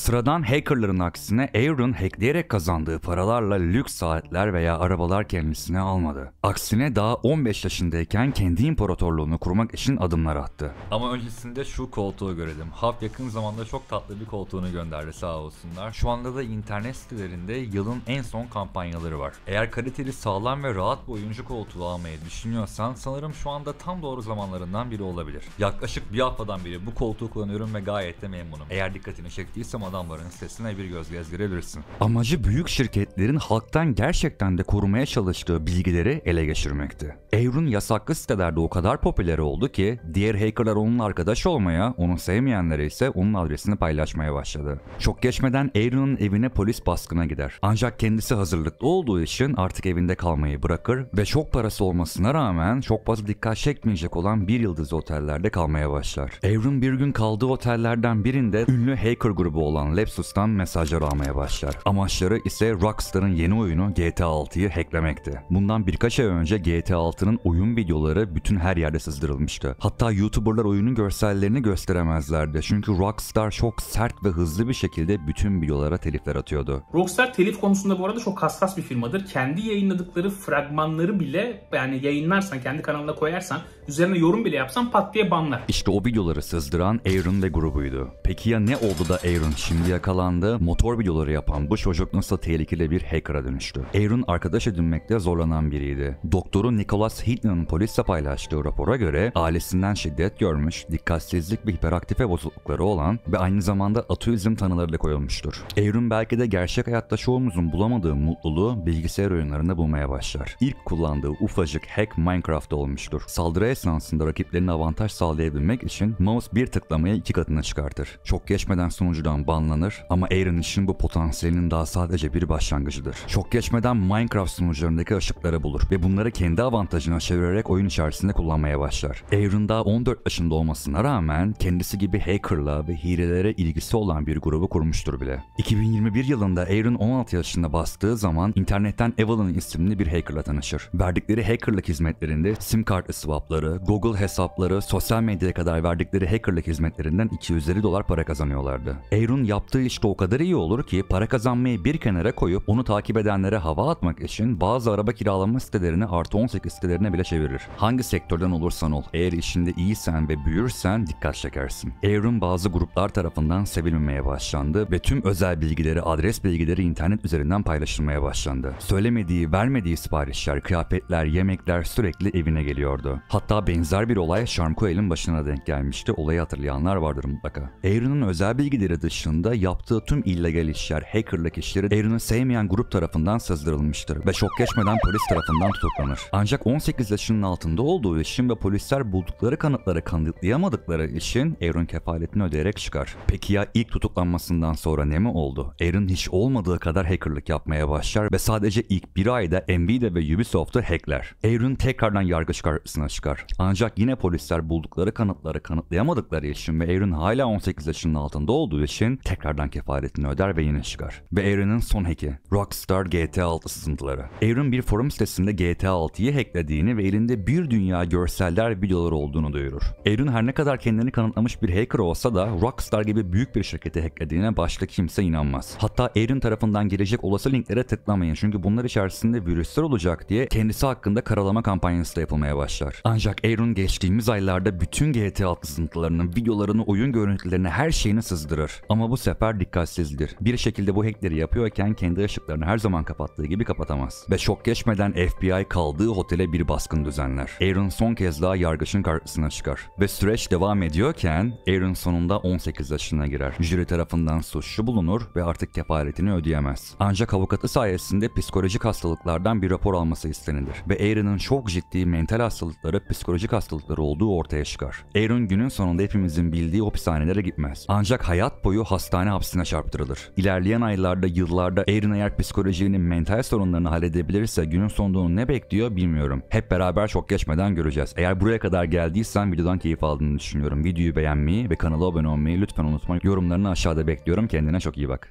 Sıradan hackerların aksine Aaron hackleyerek kazandığı paralarla lüks saatler veya arabalar kendisine almadı. Aksine daha 15 yaşındayken kendi imparatorluğunu kurmak için adımlar attı. Ama öncesinde şu koltuğu görelim. Haf yakın zamanda çok tatlı bir koltuğunu gönderdi sağ olsunlar. Şu anda da internet sitelerinde yılın en son kampanyaları var. Eğer kaliteli sağlam ve rahat bir oyuncu koltuğu almayı düşünüyorsan sanırım şu anda tam doğru zamanlarından biri olabilir. Yaklaşık bir haftadan beri bu koltuğu kullanıyorum ve gayet de memnunum. Eğer dikkatini çektiysem adamların sesine bir göz gezdirebilirsin. Amacı büyük şirketlerin halktan gerçekten de korumaya çalıştığı bilgileri ele geçirmekti. Evrun yasaklı sitelerde o kadar popüler oldu ki diğer hackerlar onun arkadaş olmaya, onu sevmeyenlere ise onun adresini paylaşmaya başladı. Çok geçmeden Aaron'ın evine polis baskına gider. Ancak kendisi hazırlıklı olduğu için artık evinde kalmayı bırakır ve çok parası olmasına rağmen çok fazla dikkat çekmeyecek olan bir yıldız otellerde kalmaya başlar. Aaron bir gün kaldığı otellerden birinde ünlü hacker grubu olan olan Lapsus'tan mesajlar almaya başlar. Amaçları ise Rockstar'ın yeni oyunu GTA 6'yı hacklemekti. Bundan birkaç ay önce GTA 6'nın oyun videoları bütün her yerde sızdırılmıştı. Hatta YouTuber'lar oyunun görsellerini gösteremezlerdi. Çünkü Rockstar çok sert ve hızlı bir şekilde bütün videolara telifler atıyordu. Rockstar telif konusunda bu arada çok hassas bir firmadır. Kendi yayınladıkları fragmanları bile yani yayınlarsan, kendi kanalına koyarsan, üzerine yorum bile yapsan pat diye banlar. İşte o videoları sızdıran Aaron ve grubuydu. Peki ya ne oldu da Aaron Şimdi yakalandı, motor videoları yapan bu çocuk nasıl tehlikeli bir hacker'a dönüştü. Aaron arkadaş edinmekte zorlanan biriydi. Doktoru Nicholas Hitman'ın polisle paylaştığı rapora göre ailesinden şiddet görmüş, dikkatsizlik ve hiperaktife bozuklukları olan ve aynı zamanda atüizm tanıları da koyulmuştur. Aaron belki de gerçek hayatta çoğumuzun bulamadığı mutluluğu bilgisayar oyunlarında bulmaya başlar. İlk kullandığı ufacık hack Minecraft olmuştur. Saldırı esnasında rakiplerine avantaj sağlayabilmek için mouse bir tıklamaya iki katına çıkartır. Çok geçmeden sonucudan banlanır ama Aaron için bu potansiyelinin daha sadece bir başlangıcıdır. Çok geçmeden Minecraft sunucularındaki ışıkları bulur ve bunları kendi avantajına çevirerek oyun içerisinde kullanmaya başlar. Aaron daha 14 yaşında olmasına rağmen kendisi gibi hackerla ve hilelere ilgisi olan bir grubu kurmuştur bile. 2021 yılında Aaron 16 yaşında bastığı zaman internetten Evelyn isimli bir hackerla tanışır. Verdikleri hackerlık hizmetlerinde sim kartı swapları, Google hesapları, sosyal medyaya kadar verdikleri hackerlık hizmetlerinden 250 dolar para kazanıyorlardı. Aaron onun yaptığı işte o kadar iyi olur ki para kazanmayı bir kenara koyup onu takip edenlere hava atmak için bazı araba kiralama sitelerini artı 18 sitelerine bile çevirir. Hangi sektörden olursan ol, eğer işinde iyisen ve büyürsen dikkat çekersin. Evrim bazı gruplar tarafından sevilmemeye başlandı ve tüm özel bilgileri, adres bilgileri internet üzerinden paylaşılmaya başlandı. Söylemediği, vermediği siparişler, kıyafetler, yemekler sürekli evine geliyordu. Hatta benzer bir olay Charm başına denk gelmişti. Olayı hatırlayanlar vardır mutlaka. Aaron'ın özel bilgileri dışında dışında yaptığı tüm illegal işler, hackerlık işleri Aaron'ı sevmeyen grup tarafından sızdırılmıştır ve şok geçmeden polis tarafından tutuklanır. Ancak 18 yaşının altında olduğu için ve polisler buldukları kanıtları kanıtlayamadıkları için Aaron kefaletini ödeyerek çıkar. Peki ya ilk tutuklanmasından sonra ne mi oldu? Aaron hiç olmadığı kadar hackerlık yapmaya başlar ve sadece ilk bir ayda Nvidia ve Ubisoft'u hackler. Aaron tekrardan yargı çıkartmasına çıkar. Ancak yine polisler buldukları kanıtları kanıtlayamadıkları için ve Aaron hala 18 yaşının altında olduğu için tekrardan kefaretini öder ve yine çıkar. Ve Aaron'ın son hack'i Rockstar GTA 6 sızıntıları. Aaron bir forum sitesinde GTA 6'yı hacklediğini ve elinde bir dünya görseller ve videolar olduğunu duyurur. Aaron her ne kadar kendini kanıtlamış bir hacker olsa da Rockstar gibi büyük bir şirketi hacklediğine başka kimse inanmaz. Hatta Aaron tarafından gelecek olası linklere tıklamayın çünkü bunlar içerisinde virüsler olacak diye kendisi hakkında karalama kampanyası da yapılmaya başlar. Ancak Aaron geçtiğimiz aylarda bütün GTA 6 sızıntılarının videolarını, oyun görüntülerini her şeyini sızdırır. Ama bu sefer dikkatsizdir. Bir şekilde bu hackleri yapıyorken kendi ışıklarını her zaman kapattığı gibi kapatamaz. Ve çok geçmeden FBI kaldığı otele bir baskın düzenler. Aaron son kez daha yargıçın karşısına çıkar. Ve süreç devam ediyorken Aaron sonunda 18 yaşına girer. Jüri tarafından suçlu bulunur ve artık kefaletini ödeyemez. Ancak avukatı sayesinde psikolojik hastalıklardan bir rapor alması istenilir. Ve Aaron'ın çok ciddi mental hastalıkları psikolojik hastalıkları olduğu ortaya çıkar. Aaron günün sonunda hepimizin bildiği hapishanelere gitmez. Ancak hayat boyu hastalıklarla hastane hapsine çarptırılır. İlerleyen aylarda, yıllarda Erin eğer psikolojinin mental sorunlarını halledebilirse günün sonunda ne bekliyor bilmiyorum. Hep beraber çok geçmeden göreceğiz. Eğer buraya kadar geldiysen videodan keyif aldığını düşünüyorum. Videoyu beğenmeyi ve kanala abone olmayı lütfen unutma. Yorumlarını aşağıda bekliyorum. Kendine çok iyi bak.